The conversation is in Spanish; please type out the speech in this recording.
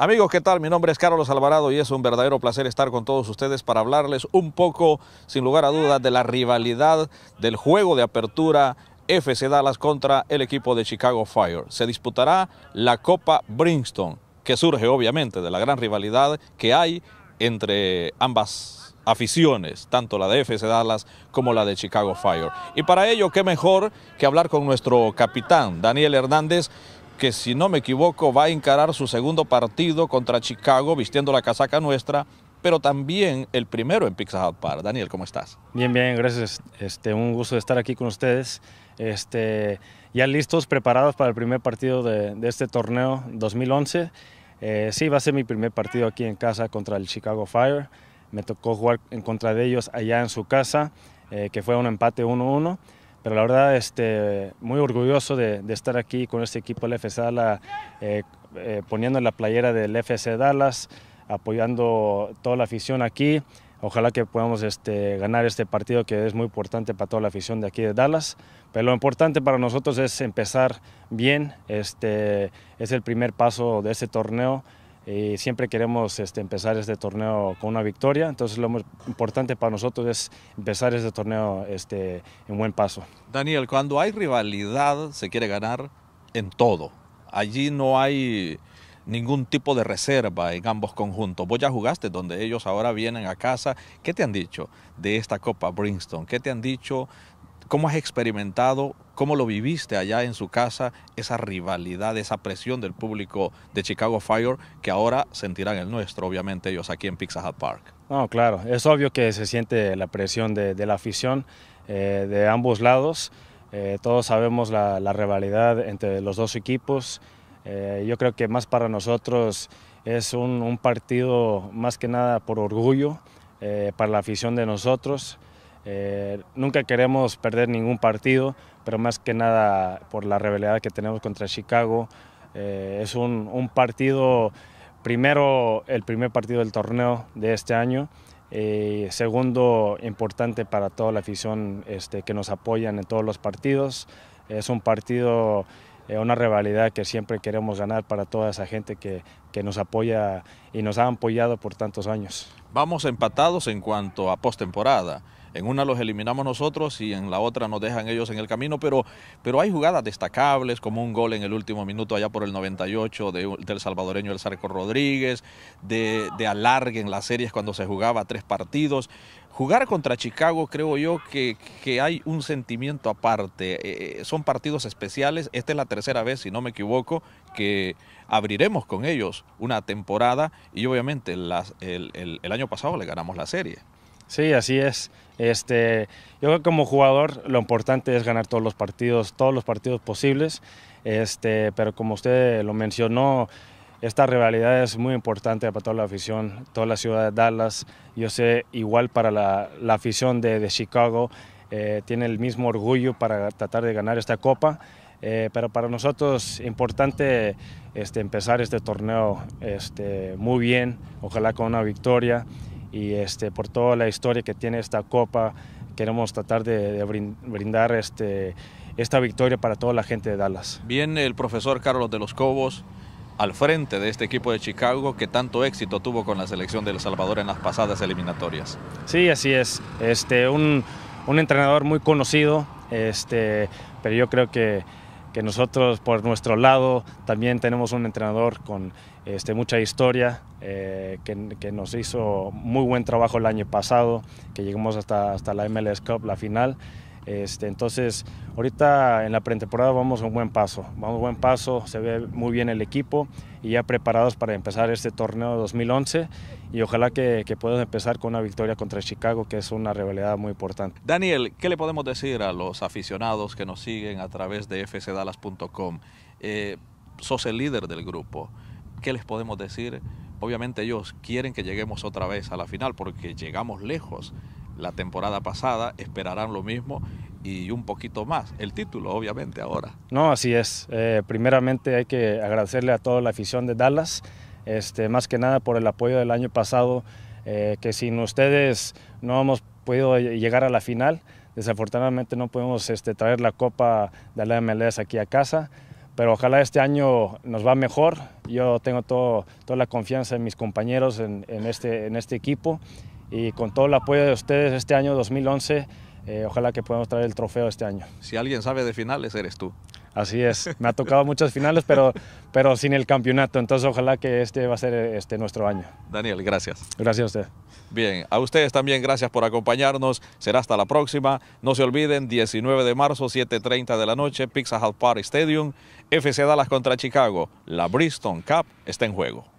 Amigos, ¿qué tal? Mi nombre es Carlos Alvarado y es un verdadero placer estar con todos ustedes para hablarles un poco, sin lugar a dudas, de la rivalidad del juego de apertura FC Dallas contra el equipo de Chicago Fire. Se disputará la Copa Brinston, que surge obviamente de la gran rivalidad que hay entre ambas aficiones, tanto la de FC Dallas como la de Chicago Fire. Y para ello, qué mejor que hablar con nuestro capitán, Daniel Hernández, que si no me equivoco va a encarar su segundo partido contra Chicago vistiendo la casaca nuestra, pero también el primero en Pizza Hut Daniel, ¿cómo estás? Bien, bien, gracias. Este, un gusto estar aquí con ustedes. Este, ya listos, preparados para el primer partido de, este torneo 2011. Eh, sí, va a ser mi primer partido aquí en casa contra el Chicago Fire. Me tocó jugar en contra de ellos allá en su casa, eh, que fue un empate 1-1 pero la verdad este, muy orgulloso de, estar aquí con este equipo del FC Dallas, eh, eh, poniendo la playera del FC Dallas, apoyando toda la afición aquí. Ojalá que podamos este, ganar este partido que es muy importante para toda la afición de aquí de Dallas. Pero lo importante para nosotros es empezar bien. Este es el primer paso de este torneo y eh, siempre queremos este, empezar este torneo con una victoria, entonces lo más importante para nosotros es empezar este torneo este, en buen paso. Daniel, cuando hay rivalidad se quiere ganar en todo, allí no hay ningún tipo de reserva en ambos conjuntos. Vos ya jugaste donde ellos ahora vienen a casa. ¿Qué te han dicho de esta Copa Brimstone? ¿Qué te han dicho ¿Cómo has experimentado, cómo lo viviste allá en su casa, esa rivalidad, esa presión del público de Chicago Fire que ahora sentirán el nuestro, obviamente ellos aquí en Pizza Hut Park? No, claro, es obvio que se siente la presión de, la afición eh, de ambos lados. Eh, todos sabemos la, rivalidad entre los dos equipos. Eh, yo creo que más para nosotros es un, un partido más que nada por orgullo, para la afición de nosotros. Eh, nunca queremos perder ningún partido, pero más que nada por la rivalidad que tenemos contra Chicago. Eh, es un, partido, primero, el primer partido del torneo de este año. Eh, segundo, importante para toda la afición este, que nos apoyan en todos los partidos. Es un partido, eh, una rivalidad que siempre queremos ganar para toda esa gente que, que nos apoya y nos ha apoyado por tantos años. Vamos empatados en cuanto a postemporada. En una los eliminamos nosotros y en la otra nos dejan ellos en el camino, pero, pero hay jugadas destacables, como un gol en el último minuto allá por el 98 del salvadoreño El Sarco Rodríguez, de, alargue en las series cuando se jugaba tres partidos jugar contra Chicago creo yo que, hay un sentimiento aparte. Eh, eh, son partidos especiales. Esta es la tercera vez, si no me equivoco, que abriremos con ellos una temporada y obviamente el año pasado le ganamos la serie. Sí, así es. Este, yo creo que como jugador lo importante es ganar todos los partidos, todos los partidos posibles. Este, pero como usted lo mencionó, esta rivalidad es muy importante para toda la afición, toda la ciudad de Dallas. Yo sé, igual para la, afición de, Chicago, eh, tiene el mismo orgullo para tratar de ganar esta copa. Eh, pero para nosotros es importante este, empezar este torneo este, muy bien, ojalá con una victoria y este, por toda la historia que tiene esta copa, queremos tratar de, brindar este, esta victoria para toda la gente de Dallas. Viene el profesor Carlos de los Cobos al frente de este equipo de Chicago que tanto éxito tuvo con la selección de El Salvador en las pasadas eliminatorias. Sí, así es. Este, un, entrenador muy conocido, este, pero yo creo que nosotros por nuestro lado también tenemos un entrenador con este, mucha historia, eh, que, nos hizo muy buen trabajo el año pasado, que llegamos hasta, hasta la MLS Cup, la final. Este, entonces, ahorita en la pretemporada vamos a un buen paso, vamos a un buen paso, se ve muy bien el equipo y ya preparados para empezar este torneo 2011 y ojalá que, que empezar con una victoria contra Chicago, que es una rivalidad muy importante. Daniel, ¿qué le podemos decir a los aficionados que nos siguen a través de fcdallas.com? Eh, sos el líder del grupo, ¿qué les podemos decir? Obviamente ellos quieren que lleguemos otra vez a la final porque llegamos lejos la temporada pasada, esperarán lo mismo y un poquito más. El título, obviamente, ahora. No, así es. Eh, primeramente hay que agradecerle a toda la afición de Dallas, este, más que nada por el apoyo del año pasado, eh, que sin ustedes no hemos podido llegar a la final. Desafortunadamente no podemos este, traer la Copa de la MLS aquí a casa, pero ojalá este año nos va mejor. Yo tengo toda la confianza en mis compañeros en este, este equipo y con todo el apoyo de ustedes este año 2011, eh, ojalá que podamos traer el trofeo este año. Si alguien sabe de finales, eres tú. Así es, me ha tocado muchas finales, pero, pero sin el campeonato, entonces ojalá que este va a ser este, nuestro año. Daniel, gracias. Gracias a usted. Bien, a ustedes también gracias por acompañarnos, será hasta la próxima. No se olviden, 19 de marzo, 7.30 de la noche, Pizza Hut Park Stadium, FC Dallas contra Chicago, la Bristol Cup está en juego.